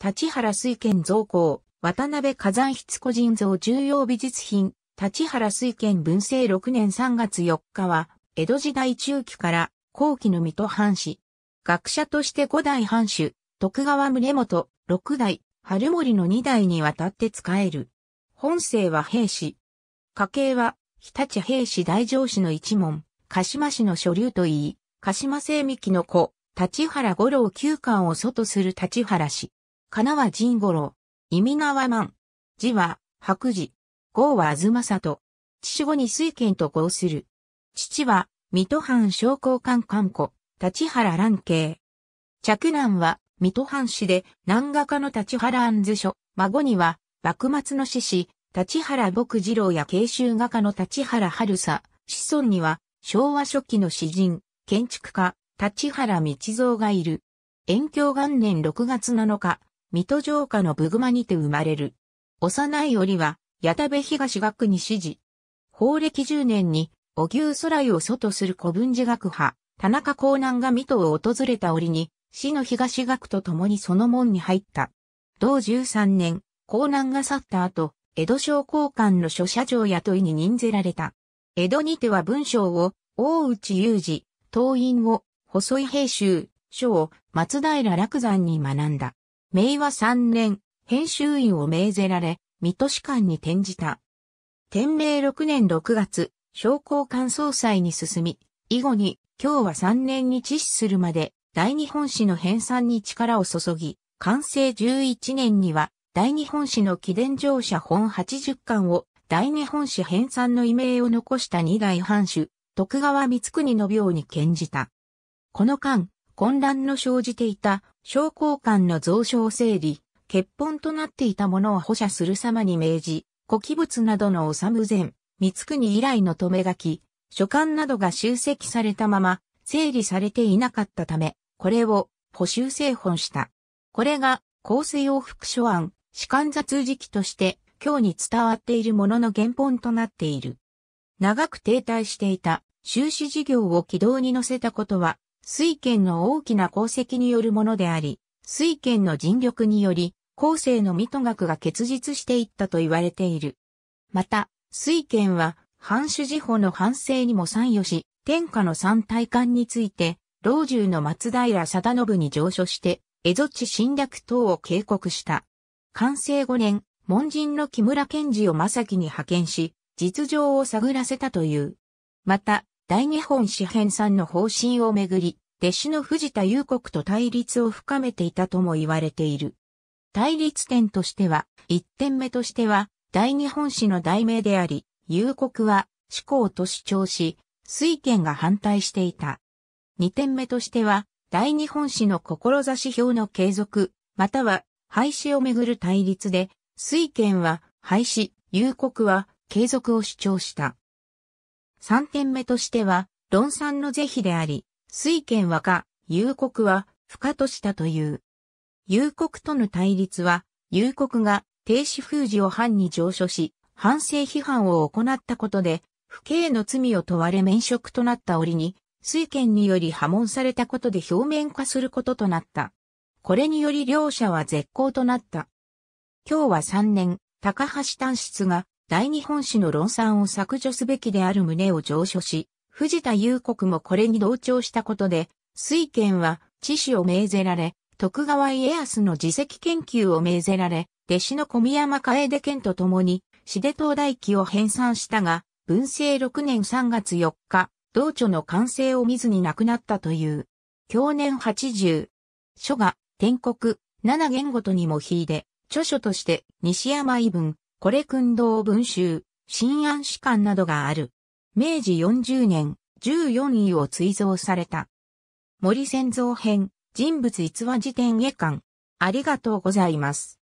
立原水賢造工、渡辺火山筆個人像重要美術品、立原水賢文政6年3月4日は、江戸時代中期から後期の水戸藩士。学者として五代藩主、徳川宗元、六代、春森の二代にわたって使える。本姓は兵士。家系は、日立兵士大上士の一門、鹿島氏の所流といい、鹿島聖美木の子、立原五郎九官を祖とする立原氏。金は神五郎。意味川万。字は、白字。号は東里。父後に水剣と号する。父は、水戸藩商工官官庫、立原蘭慶。嫡男は、水戸藩士で、南画家の立原安図書。孫には、幕末の志士、立原牧次郎や慶州画家の立原春佐。子孫には、昭和初期の詩人、建築家、立原道蔵がいる。延享元年6月7日、水戸城下のブグマにて生まれる。幼い折は、矢田部東学に指示。法暦10年に、お牛空井を祖とする古文字学派、田中江南が水戸を訪れた折に、市の東学と共にその門に入った。同13年、江南が去った後、江戸商工館の諸社長雇いに任ぜられた。江戸にては文章を、大内雄二、党員を、細井平州、書を、松平楽山に学んだ。明和3年、編集員を命ぜられ、水戸市館に転じた。天明6年6月、商工官総裁に進み、以後に、今日は3年に致死するまで、大日本史の編纂に力を注ぎ、完成11年には、大日本史の記伝乗車本80巻を、大日本史編纂の異名を残した二代藩主、徳川光国の病に転じた。この間、混乱の生じていた商工間の増殖整理、欠本となっていたものを補者する様に命じ、古記物などのおさむ前、三国以来の留め書き、書簡などが集積されたまま、整理されていなかったため、これを補修製本した。これが、厚生洋服書案、士官雑時期として、今日に伝わっているものの原本となっている。長く停滞していた、修士事業を軌道に乗せたことは、水賢の大きな功績によるものであり、水賢の尽力により、後世の水戸学が結実していったと言われている。また、水賢は、藩主事法の反省にも参与し、天下の三大官について、老中の松平定信に上書して、蝦夷地侵略等を警告した。完成5年、門人の木村賢治を正樹に派遣し、実情を探らせたという。また、大日本紙編さんの方針をめぐり、弟子の藤田裕国と対立を深めていたとも言われている。対立点としては、一点目としては、大日本史の題名であり、裕国は思考と主張し、水権が反対していた。二点目としては、大日本史の志表の継続、または廃止をめぐる対立で、水権は廃止、裕国は継続を主張した。3点目としては、論産の是非であり、水権和歌、幽国は不可としたという。幽国との対立は、幽国が停止封じを藩に上書し、反省批判を行ったことで、不敬の罪を問われ免職となった折に、水権により破門されたことで表面化することとなった。これにより両者は絶好となった。今日は3年、高橋短室が大日本史の論賛を削除すべきである旨を上書し、藤田裕国もこれに同調したことで、水賢は知史を命ぜられ、徳川家康の自責研究を命ぜられ、弟子の小宮山楓健と共に、死で東大記を編纂したが、文政6年3月4日、同著の完成を見ずに亡くなったという。去年80。書が、天国、7言ごとにも引いで、著書として、西山異文、コレ訓道文集、新安史館などがある。明治40年、14位を追贈された。森仙蔵編、人物逸話辞典へ館。ありがとうございます。